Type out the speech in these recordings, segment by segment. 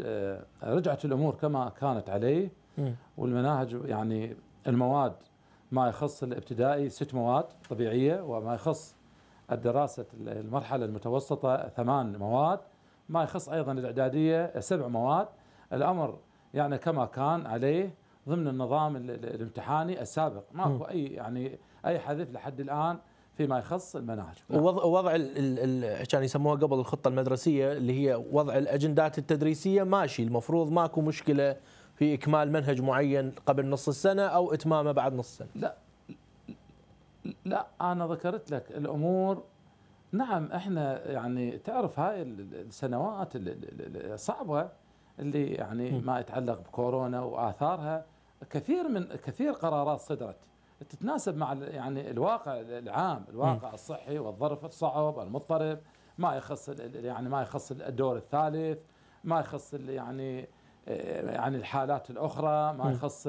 آه، رجعت الامور كما كانت عليه والمناهج يعني المواد ما يخص الابتدائي ست مواد طبيعيه وما يخص الدراسه المرحله المتوسطه ثمان مواد ما يخص ايضا الاعداديه سبع مواد الامر يعني كما كان عليه ضمن النظام الامتحاني السابق ماكو اي يعني اي حذف لحد الان فيما يخص المناهج نعم. ووضع ووضع كان يسموها قبل الخطه المدرسيه اللي هي وضع الاجندات التدريسيه ماشي المفروض ماكو مشكله في اكمال منهج معين قبل نص السنه او اتمامه بعد نص السنه لا لا انا ذكرت لك الامور نعم احنا يعني تعرف هاي السنوات الصعبه اللي يعني ما يتعلق بكورونا واثارها كثير من كثير قرارات صدرت تتناسب مع يعني الواقع العام الواقع م. الصحي والظرف الصعب المضطرب ما يخص يعني ما يخص الدور الثالث ما يخص يعني آه، يعني الحالات الاخرى ما يخص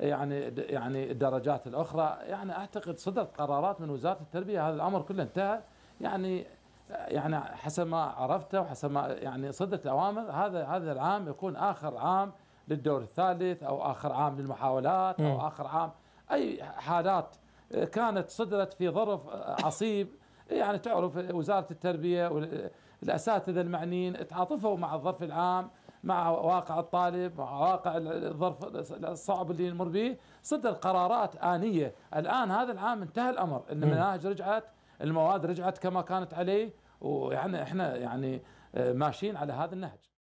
يعني يعني الدرجات الاخرى يعني اعتقد صدرت قرارات من وزاره التربيه هذا الامر كله انتهى يعني يعني حسب ما عرفته وحسب ما يعني صدرت الاوامر هذا هذا العام يكون اخر عام للدور الثالث او اخر عام للمحاولات او اخر عام أي حالات آه، كانت صدرت في ظرف آه، عصيب يعني تعرف آه، وزارة التربية والأساتذة المعنيين تعاطفوا مع الظرف العام مع واقع الطالب مع واقع الظرف الصعب اللي نمر به صدر قرارات آنية الآن هذا العام انتهى الأمر إن المناهج رجعت المواد رجعت كما كانت عليه ويعني احنا يعني ماشيين على هذا النهج